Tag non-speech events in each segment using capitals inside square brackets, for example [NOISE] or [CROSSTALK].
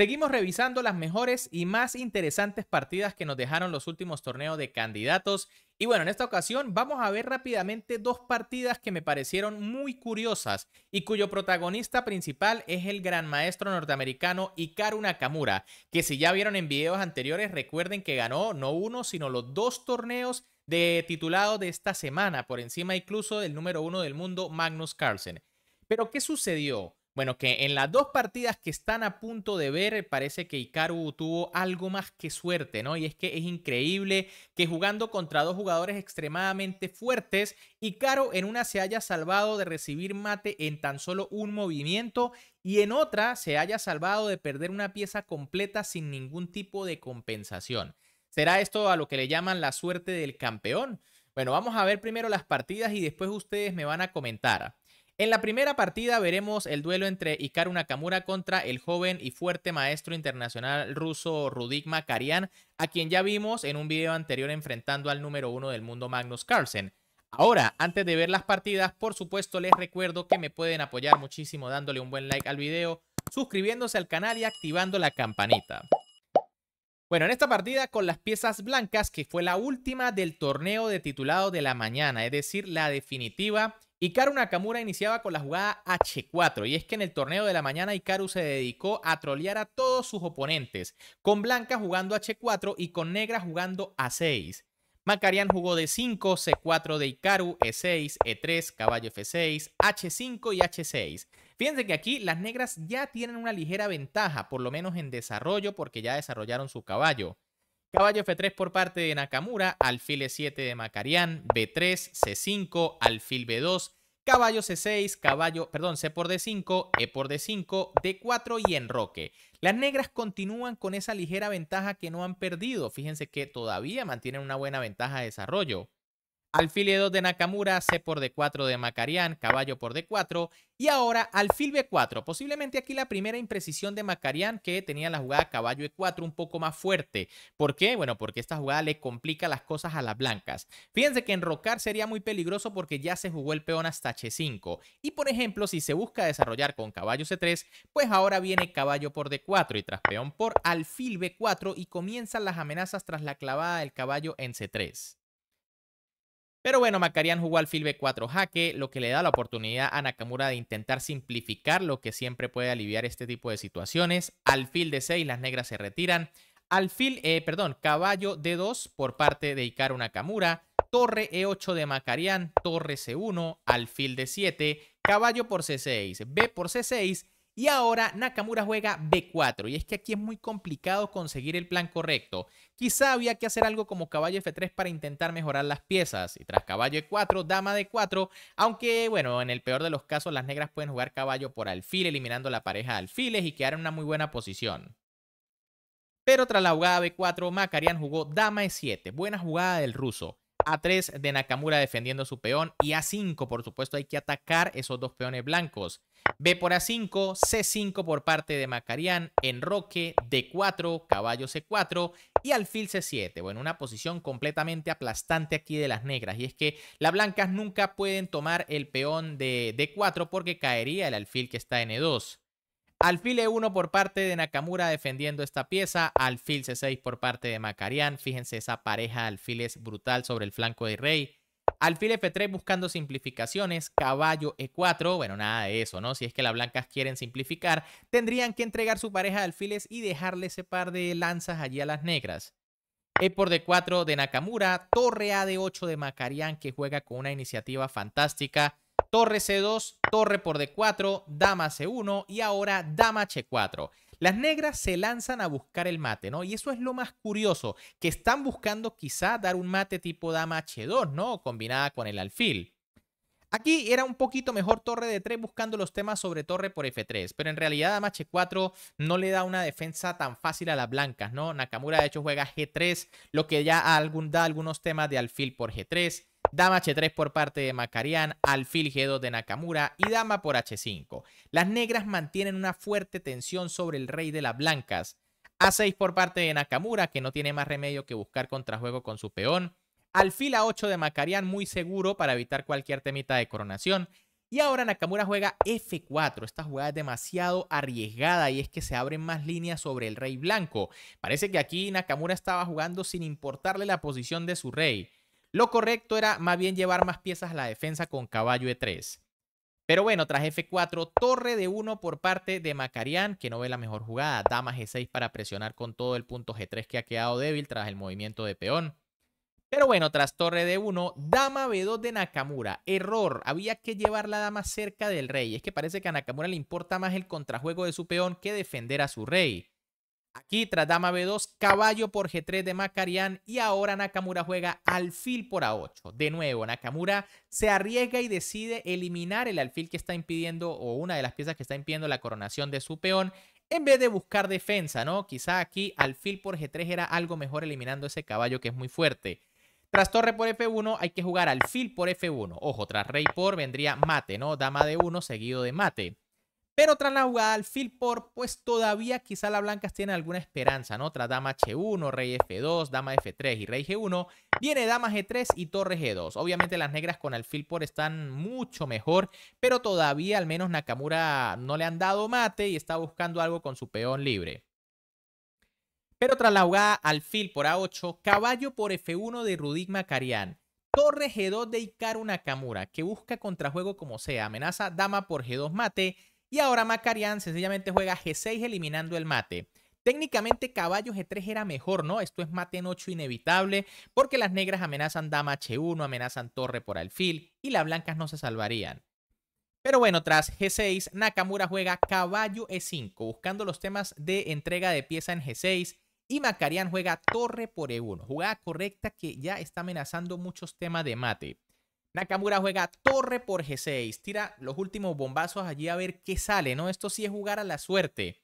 Seguimos revisando las mejores y más interesantes partidas que nos dejaron los últimos torneos de candidatos. Y bueno, en esta ocasión vamos a ver rápidamente dos partidas que me parecieron muy curiosas y cuyo protagonista principal es el gran maestro norteamericano Ikaru Nakamura, que si ya vieron en videos anteriores recuerden que ganó no uno, sino los dos torneos de titulado de esta semana, por encima incluso del número uno del mundo, Magnus Carlsen. Pero ¿qué sucedió? Bueno, que en las dos partidas que están a punto de ver, parece que Hikaru tuvo algo más que suerte, ¿no? Y es que es increíble que jugando contra dos jugadores extremadamente fuertes, Icaro en una se haya salvado de recibir mate en tan solo un movimiento y en otra se haya salvado de perder una pieza completa sin ningún tipo de compensación. ¿Será esto a lo que le llaman la suerte del campeón? Bueno, vamos a ver primero las partidas y después ustedes me van a comentar. En la primera partida veremos el duelo entre Ikaru Nakamura contra el joven y fuerte maestro internacional ruso Rudik Makarian, a quien ya vimos en un video anterior enfrentando al número uno del mundo Magnus Carlsen. Ahora, antes de ver las partidas, por supuesto les recuerdo que me pueden apoyar muchísimo dándole un buen like al video, suscribiéndose al canal y activando la campanita. Bueno, en esta partida con las piezas blancas, que fue la última del torneo de titulado de la mañana, es decir, la definitiva, Ikaru Nakamura iniciaba con la jugada H4 y es que en el torneo de la mañana Ikaru se dedicó a trolear a todos sus oponentes, con blanca jugando H4 y con negra jugando A6. Macarian jugó d 5, C4 de Ikaru E6, E3, caballo F6, H5 y H6. Fíjense que aquí las negras ya tienen una ligera ventaja, por lo menos en desarrollo, porque ya desarrollaron su caballo. Caballo F3 por parte de Nakamura, alfil E7 de Macarián, B3, C5, alfil B2, caballo C6, caballo, perdón, C por D5, E por D5, D4 y enroque. Las negras continúan con esa ligera ventaja que no han perdido. Fíjense que todavía mantienen una buena ventaja de desarrollo. Alfil E2 de Nakamura, C por D4 de Macarián, caballo por D4 y ahora alfil B4. Posiblemente aquí la primera imprecisión de Macarián que tenía la jugada caballo E4 un poco más fuerte. ¿Por qué? Bueno, porque esta jugada le complica las cosas a las blancas. Fíjense que enrocar sería muy peligroso porque ya se jugó el peón hasta H5 y por ejemplo si se busca desarrollar con caballo C3 pues ahora viene caballo por D4 y tras peón por alfil B4 y comienzan las amenazas tras la clavada del caballo en C3. Pero bueno, Macarián jugó al B4 jaque, lo que le da la oportunidad a Nakamura de intentar simplificar lo que siempre puede aliviar este tipo de situaciones. Alfil D6, las negras se retiran. Alfil, eh, perdón, caballo D2 por parte de Hikaru Nakamura. Torre E8 de Macarián, torre C1, alfil D7, caballo por C6, B por C6 y ahora Nakamura juega B4 y es que aquí es muy complicado conseguir el plan correcto. Quizá había que hacer algo como caballo F3 para intentar mejorar las piezas y tras caballo E4, dama D4, aunque bueno, en el peor de los casos las negras pueden jugar caballo por alfil eliminando la pareja de alfiles y quedar en una muy buena posición. Pero tras la jugada B4, Makarian jugó dama E7, buena jugada del ruso. A3 de Nakamura defendiendo su peón y A5, por supuesto, hay que atacar esos dos peones blancos. B por A5, C5 por parte de Macarián, enroque, D4, caballo C4 y alfil C7. Bueno, una posición completamente aplastante aquí de las negras. Y es que las blancas nunca pueden tomar el peón de D4 porque caería el alfil que está en E2. Alfil E1 por parte de Nakamura defendiendo esta pieza. Alfil C6 por parte de Macarián. Fíjense esa pareja de alfiles brutal sobre el flanco de Rey. Alfil F3 buscando simplificaciones, caballo E4, bueno, nada de eso, ¿no? Si es que las blancas quieren simplificar, tendrían que entregar su pareja de alfiles y dejarle ese par de lanzas allí a las negras. E por D4 de Nakamura, torre A de 8 de Macarián que juega con una iniciativa fantástica, torre C2, torre por D4, dama C1 y ahora dama H4. Las negras se lanzan a buscar el mate, ¿no? Y eso es lo más curioso, que están buscando quizá dar un mate tipo dama H2, ¿no? Combinada con el alfil. Aquí era un poquito mejor torre de 3 buscando los temas sobre torre por F3, pero en realidad dama H4 no le da una defensa tan fácil a las blancas, ¿no? Nakamura de hecho juega G3, lo que ya da algunos temas de alfil por G3. Dama H3 por parte de Macarian, alfil G2 de Nakamura y dama por H5. Las negras mantienen una fuerte tensión sobre el rey de las blancas. A6 por parte de Nakamura, que no tiene más remedio que buscar contrajuego con su peón. Alfil a 8 de Macarián, muy seguro para evitar cualquier temita de coronación. Y ahora Nakamura juega F4. Esta jugada es demasiado arriesgada y es que se abren más líneas sobre el rey blanco. Parece que aquí Nakamura estaba jugando sin importarle la posición de su rey. Lo correcto era más bien llevar más piezas a la defensa con caballo E3. Pero bueno, tras F4, torre de 1 por parte de Macarián, que no ve la mejor jugada. Dama G6 para presionar con todo el punto G3 que ha quedado débil tras el movimiento de peón. Pero bueno, tras torre de 1, dama B2 de Nakamura. Error, había que llevar la dama cerca del rey. Es que parece que a Nakamura le importa más el contrajuego de su peón que defender a su rey. Aquí tras dama B2, caballo por G3 de Macarian y ahora Nakamura juega alfil por A8. De nuevo, Nakamura se arriesga y decide eliminar el alfil que está impidiendo o una de las piezas que está impidiendo la coronación de su peón en vez de buscar defensa, ¿no? Quizá aquí alfil por G3 era algo mejor eliminando ese caballo que es muy fuerte. Tras torre por F1 hay que jugar alfil por F1. Ojo, tras rey por vendría mate, ¿no? Dama de 1 seguido de mate. Pero tras la jugada alfil por, pues todavía quizá las blancas tienen alguna esperanza, ¿no? Tras dama H1, rey F2, dama F3 y rey G1, viene dama G3 y torre G2. Obviamente las negras con alfil por están mucho mejor, pero todavía al menos Nakamura no le han dado mate y está buscando algo con su peón libre. Pero tras la jugada, alfil por A8, caballo por F1 de Rudik Macarian, torre G2 de Ikaru Nakamura, que busca contrajuego como sea, amenaza dama por G2 mate, y ahora Macarian sencillamente juega G6 eliminando el mate. Técnicamente caballo G3 era mejor, ¿no? Esto es mate en 8 inevitable, porque las negras amenazan dama H1, amenazan torre por alfil, y las blancas no se salvarían. Pero bueno, tras G6, Nakamura juega caballo E5, buscando los temas de entrega de pieza en G6, y Macarian juega torre por E1. Jugada correcta que ya está amenazando muchos temas de mate. Nakamura juega torre por G6. Tira los últimos bombazos allí a ver qué sale, ¿no? Esto sí es jugar a la suerte.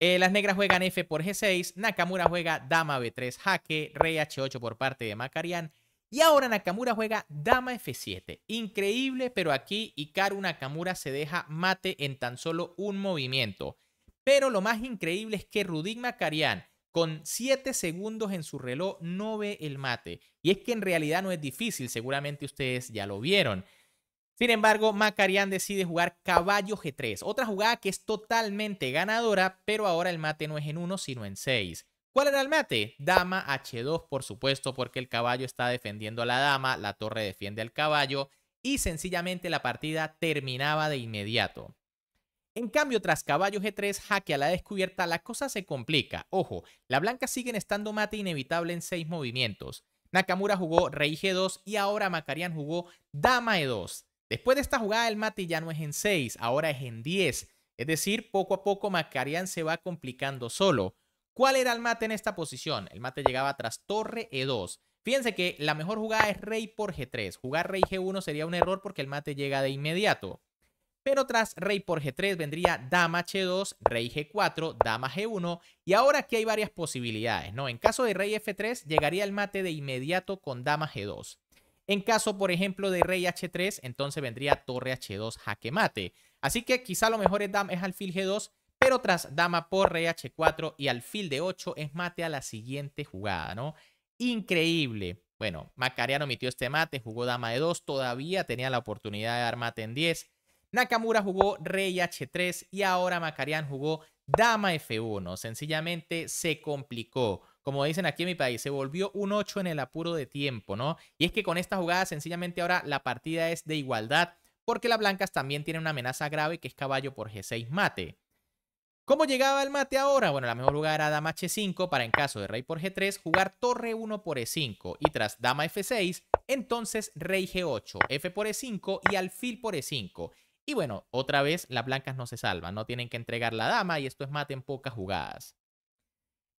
Eh, las negras juegan F por G6. Nakamura juega dama B3 jaque. Rey H8 por parte de Macarian. Y ahora Nakamura juega dama F7. Increíble, pero aquí Ikaru Nakamura se deja mate en tan solo un movimiento. Pero lo más increíble es que Rudig Macarian con 7 segundos en su reloj no ve el mate. Y es que en realidad no es difícil, seguramente ustedes ya lo vieron. Sin embargo, Macarian decide jugar caballo G3, otra jugada que es totalmente ganadora, pero ahora el mate no es en 1, sino en 6. ¿Cuál era el mate? Dama H2, por supuesto, porque el caballo está defendiendo a la dama, la torre defiende al caballo y sencillamente la partida terminaba de inmediato. En cambio, tras caballo G3, jaque a la descubierta, la cosa se complica. Ojo, la blanca sigue estando mate inevitable en 6 movimientos. Nakamura jugó rey G2 y ahora Macarian jugó dama E2. Después de esta jugada el mate ya no es en 6, ahora es en 10. Es decir, poco a poco Macarian se va complicando solo. ¿Cuál era el mate en esta posición? El mate llegaba tras torre E2. Fíjense que la mejor jugada es rey por G3. Jugar rey G1 sería un error porque el mate llega de inmediato. Pero tras rey por G3 vendría dama H2, rey G4, dama G1 y ahora aquí hay varias posibilidades, ¿no? En caso de rey F3 llegaría el mate de inmediato con dama G2. En caso, por ejemplo, de rey H3, entonces vendría torre H2 jaque mate. Así que quizá lo mejor es, dama, es alfil G2, pero tras dama por rey H4 y alfil de 8 es mate a la siguiente jugada, ¿no? Increíble. Bueno, Macariano omitió este mate, jugó dama de 2, todavía tenía la oportunidad de dar mate en 10 Nakamura jugó rey h3 y ahora Macarian jugó dama f1. Sencillamente se complicó. Como dicen aquí en mi país, se volvió un 8 en el apuro de tiempo, ¿no? Y es que con esta jugada sencillamente ahora la partida es de igualdad porque las blancas también tienen una amenaza grave que es caballo por g6 mate. ¿Cómo llegaba el mate ahora? Bueno, la mejor jugada era dama h5 para en caso de rey por g3 jugar torre 1 por e5 y tras dama f6, entonces rey g8, f por e5 y alfil por e5. Y bueno, otra vez las blancas no se salvan, no tienen que entregar la dama y esto es mate en pocas jugadas.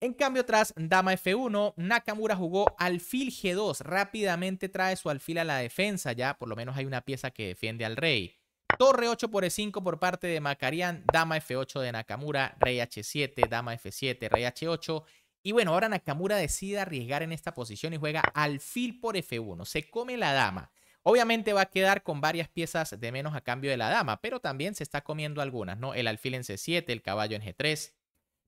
En cambio, tras dama F1, Nakamura jugó alfil G2, rápidamente trae su alfil a la defensa, ya por lo menos hay una pieza que defiende al rey. Torre 8 por E5 por parte de Macarian, dama F8 de Nakamura, rey H7, dama F7, rey H8. Y bueno, ahora Nakamura decide arriesgar en esta posición y juega alfil por F1. Se come la dama. Obviamente va a quedar con varias piezas de menos a cambio de la dama, pero también se está comiendo algunas, ¿no? El alfil en C7, el caballo en G3.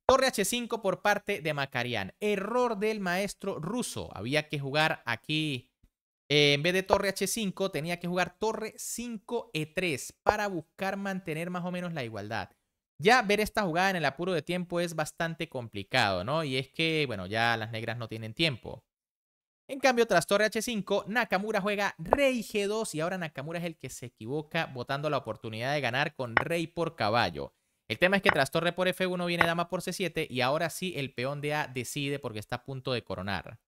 Torre H5 por parte de Macarián, Error del maestro ruso. Había que jugar aquí, eh, en vez de torre H5, tenía que jugar torre 5 E3 para buscar mantener más o menos la igualdad. Ya ver esta jugada en el apuro de tiempo es bastante complicado, ¿no? Y es que, bueno, ya las negras no tienen tiempo. En cambio, tras torre H5, Nakamura juega rey G2 y ahora Nakamura es el que se equivoca votando la oportunidad de ganar con rey por caballo. El tema es que tras torre por F1 viene dama por C7 y ahora sí el peón de A decide porque está a punto de coronar.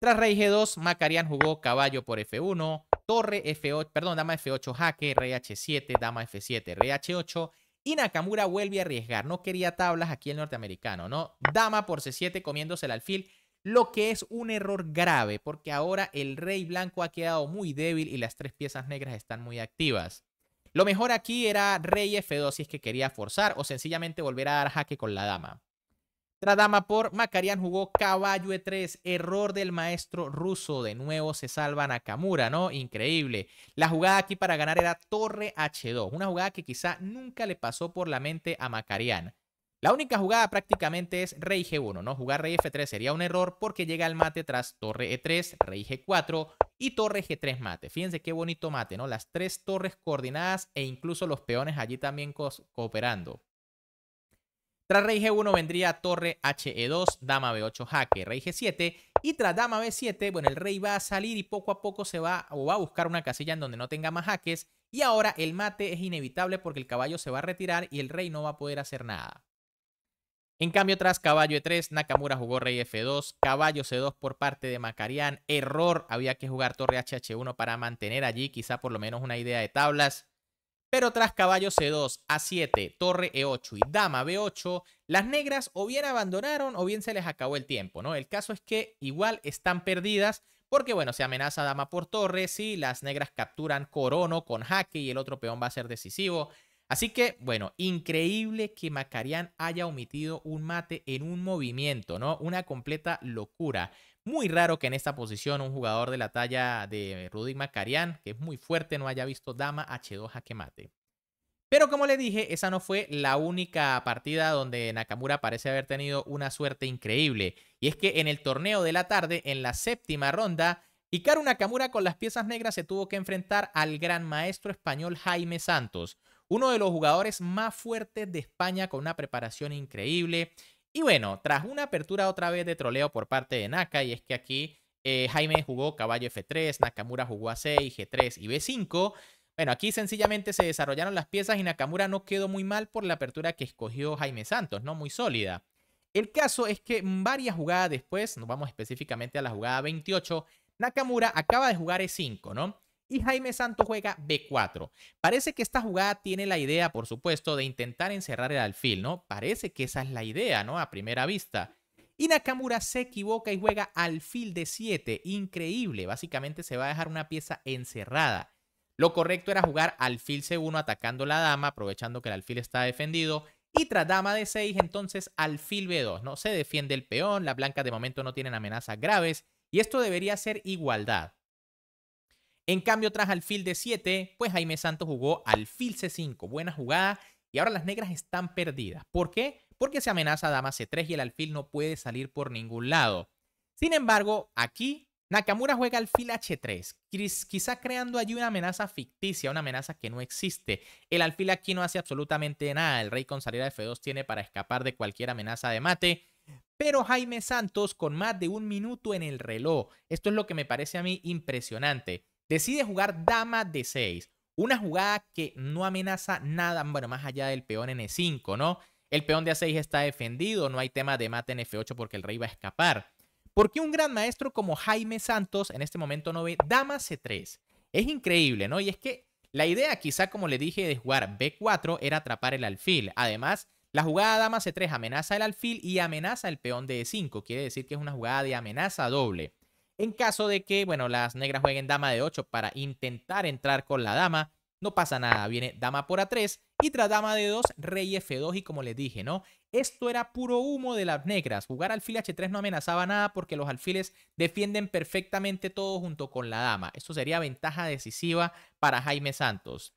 Tras rey G2, Macarian jugó caballo por F1, torre F8, perdón, dama F8 jaque, rey H7, dama F7, rey H8 y Nakamura vuelve a arriesgar. No quería tablas aquí el norteamericano, ¿no? Dama por C7 comiéndose el alfil lo que es un error grave, porque ahora el rey blanco ha quedado muy débil y las tres piezas negras están muy activas. Lo mejor aquí era rey F2 si es que quería forzar o sencillamente volver a dar jaque con la dama. Otra dama por Macarian jugó caballo E3, error del maestro ruso, de nuevo se salva Nakamura, ¿no? Increíble. La jugada aquí para ganar era torre H2, una jugada que quizá nunca le pasó por la mente a Macarian. La única jugada prácticamente es rey g1, ¿no? Jugar rey f3 sería un error porque llega el mate tras torre e3, rey g4 y torre g3 mate. Fíjense qué bonito mate, ¿no? Las tres torres coordinadas e incluso los peones allí también cooperando. Tras rey g1 vendría torre he2, dama b8 jaque, rey g7 y tras dama b7, bueno, el rey va a salir y poco a poco se va o va a buscar una casilla en donde no tenga más jaques y ahora el mate es inevitable porque el caballo se va a retirar y el rey no va a poder hacer nada. En cambio, tras caballo e3, Nakamura jugó rey f2, caballo c2 por parte de Macarián, error, había que jugar torre hh1 para mantener allí quizá por lo menos una idea de tablas. Pero tras caballo c2, a7, torre e8 y dama b8, las negras o bien abandonaron o bien se les acabó el tiempo, ¿no? El caso es que igual están perdidas porque, bueno, se amenaza dama por torre, si las negras capturan corono con jaque y el otro peón va a ser decisivo. Así que, bueno, increíble que Macarián haya omitido un mate en un movimiento, ¿no? Una completa locura. Muy raro que en esta posición un jugador de la talla de Rudy Macarián, que es muy fuerte, no haya visto dama H2 que mate. Pero como le dije, esa no fue la única partida donde Nakamura parece haber tenido una suerte increíble. Y es que en el torneo de la tarde, en la séptima ronda, Hikaru Nakamura con las piezas negras se tuvo que enfrentar al gran maestro español Jaime Santos uno de los jugadores más fuertes de España con una preparación increíble. Y bueno, tras una apertura otra vez de troleo por parte de Naka, y es que aquí eh, Jaime jugó caballo F3, Nakamura jugó A6, G3 y B5. Bueno, aquí sencillamente se desarrollaron las piezas y Nakamura no quedó muy mal por la apertura que escogió Jaime Santos, no muy sólida. El caso es que varias jugadas después, nos vamos específicamente a la jugada 28, Nakamura acaba de jugar E5, ¿no? y Jaime Santo juega B4. Parece que esta jugada tiene la idea, por supuesto, de intentar encerrar el alfil, ¿no? Parece que esa es la idea, ¿no? A primera vista. Y Nakamura se equivoca y juega alfil de 7. Increíble. Básicamente se va a dejar una pieza encerrada. Lo correcto era jugar alfil C1 atacando la dama, aprovechando que el alfil está defendido. Y tras dama de 6, entonces alfil B2, ¿no? Se defiende el peón, las blancas de momento no tienen amenazas graves. Y esto debería ser igualdad. En cambio, tras alfil de 7 pues Jaime Santos jugó alfil C5. Buena jugada. Y ahora las negras están perdidas. ¿Por qué? Porque se amenaza dama C3 y el alfil no puede salir por ningún lado. Sin embargo, aquí Nakamura juega alfil H3, quizá creando allí una amenaza ficticia, una amenaza que no existe. El alfil aquí no hace absolutamente nada. El rey con salida de F2 tiene para escapar de cualquier amenaza de mate. Pero Jaime Santos con más de un minuto en el reloj. Esto es lo que me parece a mí impresionante. Decide jugar dama de 6. Una jugada que no amenaza nada, bueno, más allá del peón en E5, ¿no? El peón de A6 está defendido, no hay tema de mate en F8 porque el rey va a escapar. ¿Por qué un gran maestro como Jaime Santos en este momento no ve dama C3? Es increíble, ¿no? Y es que la idea quizá, como le dije, de jugar B4 era atrapar el alfil. Además, la jugada dama C3 amenaza el alfil y amenaza el peón de E5. Quiere decir que es una jugada de amenaza doble. En caso de que, bueno, las negras jueguen dama de 8 para intentar entrar con la dama, no pasa nada. Viene dama por A3 y tras dama de 2, rey F2 y como les dije, ¿no? Esto era puro humo de las negras. Jugar alfil H3 no amenazaba nada porque los alfiles defienden perfectamente todo junto con la dama. Esto sería ventaja decisiva para Jaime Santos.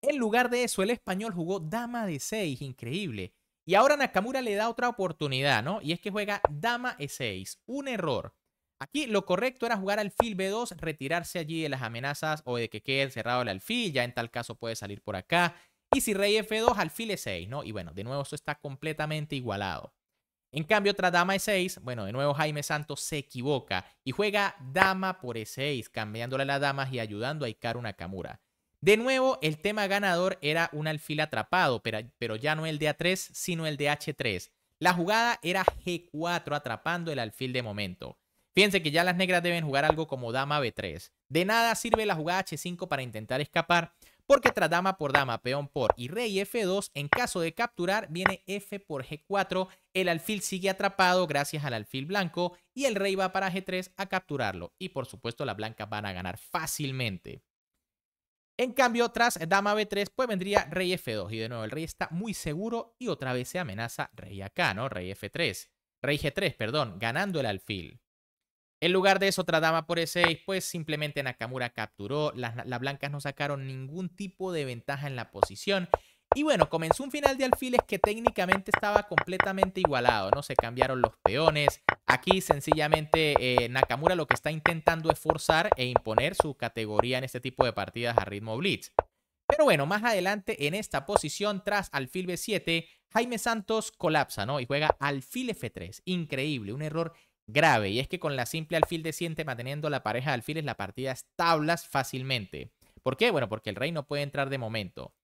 En lugar de eso, el español jugó dama de 6, increíble. Y ahora Nakamura le da otra oportunidad, ¿no? Y es que juega dama E6. Un error. Aquí lo correcto era jugar alfil B2, retirarse allí de las amenazas o de que quede cerrado el alfil, ya en tal caso puede salir por acá. Y si rey F2, alfil E6, ¿no? Y bueno, de nuevo esto está completamente igualado. En cambio, otra dama E6, bueno, de nuevo Jaime Santos se equivoca y juega dama por E6, cambiándole las damas y ayudando a una camura. De nuevo, el tema ganador era un alfil atrapado, pero ya no el de A3, sino el de H3. La jugada era G4 atrapando el alfil de momento. Fíjense que ya las negras deben jugar algo como dama b3. De nada sirve la jugada h5 para intentar escapar, porque tras dama por dama, peón por y rey f2, en caso de capturar viene f por g4, el alfil sigue atrapado gracias al alfil blanco y el rey va para g3 a capturarlo. Y por supuesto las blancas van a ganar fácilmente. En cambio, tras dama b3, pues vendría rey f2. Y de nuevo, el rey está muy seguro y otra vez se amenaza rey acá, ¿no? Rey f3. Rey g3, perdón, ganando el alfil. En lugar de eso, otra dama por E6, pues simplemente Nakamura capturó. Las, blancas no sacaron ningún tipo de ventaja en la posición. Y bueno, comenzó un final de alfiles que técnicamente estaba completamente igualado, ¿no? Se cambiaron los peones. Aquí sencillamente eh, Nakamura lo que está intentando es forzar e imponer su categoría en este tipo de partidas a ritmo blitz. Pero bueno, más adelante en esta posición, tras alfil B7, Jaime Santos colapsa, ¿no? Y juega alfil F3. Increíble, un error grave, y es que con la simple alfil de siente manteniendo la pareja de alfiles, la partida es tablas fácilmente. ¿Por qué? Bueno, porque el rey no puede entrar de momento.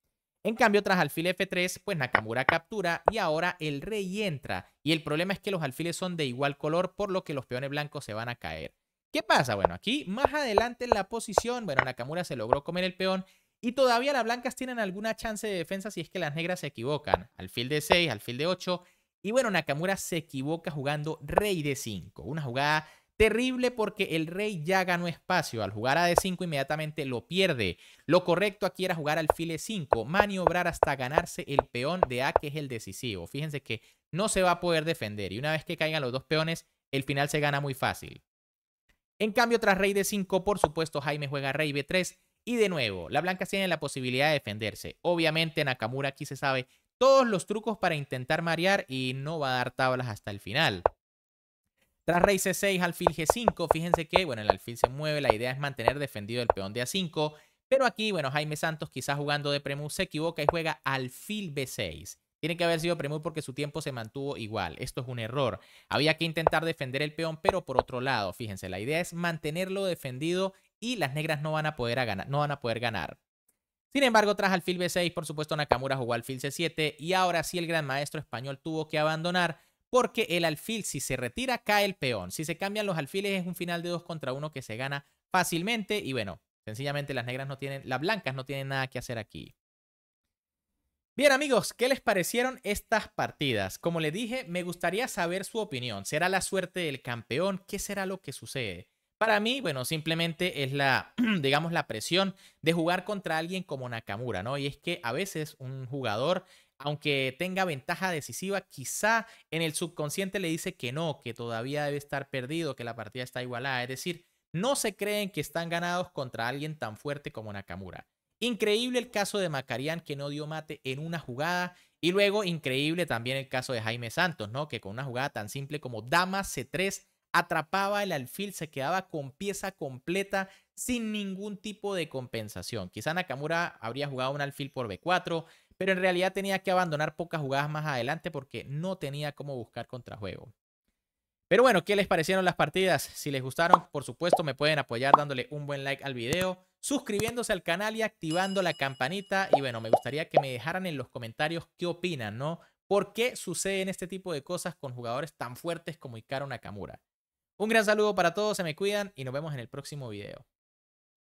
En cambio, tras alfil F3, pues Nakamura captura y ahora el rey entra. Y el problema es que los alfiles son de igual color, por lo que los peones blancos se van a caer. ¿Qué pasa? Bueno, aquí más adelante en la posición, bueno, Nakamura se logró comer el peón y todavía las blancas tienen alguna chance de defensa si es que las negras se equivocan. Alfil de 6, alfil de 8 y bueno, Nakamura se equivoca jugando rey de 5. Una jugada terrible porque el rey ya ganó espacio. Al jugar a de 5 inmediatamente lo pierde. Lo correcto aquí era jugar al file 5 maniobrar hasta ganarse el peón de A, que es el decisivo. Fíjense que no se va a poder defender y una vez que caigan los dos peones, el final se gana muy fácil. En cambio, tras rey de 5, por supuesto, Jaime juega rey B3 y de nuevo, la blanca tiene la posibilidad de defenderse. Obviamente, Nakamura aquí se sabe todos los trucos para intentar marear y no va a dar tablas hasta el final. Tras rey c6, alfil g5, fíjense que, bueno, el alfil se mueve, la idea es mantener defendido el peón de a5, pero aquí, bueno, Jaime Santos quizás jugando de premu se equivoca y juega alfil b6. Tiene que haber sido premu porque su tiempo se mantuvo igual. Esto es un error. Había que intentar defender el peón, pero por otro lado, fíjense, la idea es mantenerlo defendido y las negras no van a poder, ganar, no van a poder ganar. Sin embargo, tras alfil B6, por supuesto, Nakamura jugó alfil C7 y ahora sí el gran maestro español tuvo que abandonar porque el alfil, si se retira, cae el peón. Si se cambian los alfiles, es un final de 2 contra 1 que se gana fácilmente y bueno, sencillamente las negras no tienen, las blancas no tienen nada que hacer aquí. Bien amigos, ¿qué les parecieron estas partidas? Como les dije, me gustaría saber su opinión. ¿Será la suerte del campeón? ¿Qué será lo que sucede? Para mí, bueno, simplemente es la, [CLEARS THROAT] digamos, la presión de jugar contra alguien como Nakamura, ¿no? Y es que a veces un jugador aunque tenga ventaja decisiva, quizá en el subconsciente le dice que no, que todavía debe estar perdido, que la partida está igualada. Es decir, no se creen que están ganados contra alguien tan fuerte como Nakamura. Increíble el caso de Macarián que no dio mate en una jugada. Y luego increíble también el caso de Jaime Santos, ¿no? Que con una jugada tan simple como Dama C3 atrapaba el alfil, se quedaba con pieza completa sin ningún tipo de compensación. Quizá Nakamura habría jugado un alfil por B4, pero en realidad tenía que abandonar pocas jugadas más adelante porque no tenía cómo buscar contrajuego. Pero bueno, ¿qué les parecieron las partidas? Si les gustaron, por supuesto, me pueden apoyar dándole un buen like al video, suscribiéndose al canal y activando la campanita. Y bueno, me gustaría que me dejaran en los comentarios qué opinan, ¿no? ¿Por qué suceden este tipo de cosas con jugadores tan fuertes como Hikaru Nakamura? Un gran saludo para todos, se me cuidan y nos vemos en el próximo video.